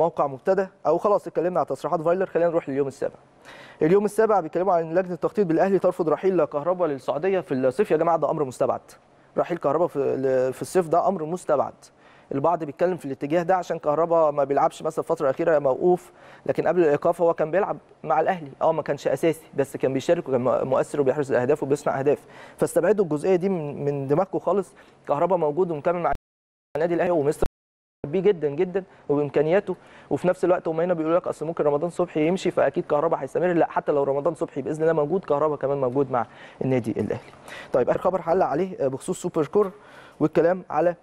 موقع مبتدا او خلاص اتكلمنا على تصريحات فايلر خلينا نروح لليوم السابع. اليوم السابع بيتكلموا عن لجنه التخطيط بالاهلي ترفض رحيل كهرباء للسعوديه في الصيف يا جماعه ده امر مستبعد. رحيل كهرباء في في الصيف ده امر مستبعد. البعض بيتكلم في الاتجاه ده عشان كهرباء ما بيلعبش مثلا الفتره الاخيره موقوف لكن قبل الايقاف هو كان بيلعب مع الاهلي اه ما كانش اساسي بس كان بيشارك وكان مؤثر وبيحرز الاهداف وبيصنع اهداف فاستبعدوا الجزئيه دي من من دماغكم خالص كهرباء موجود ومكمل مع النادي الاهلي ومستر بيه جدا جدا وبامكانياته وفي نفس الوقت هم هنا بيقولوا لك اصل ممكن رمضان صبحي يمشي فاكيد كهربا هيستمر لا حتى لو رمضان صبحي باذن الله موجود كهربا كمان موجود مع النادي الاهلي. طيب اخر خبر هعلق عليه آه، بخصوص سوبر كور والكلام على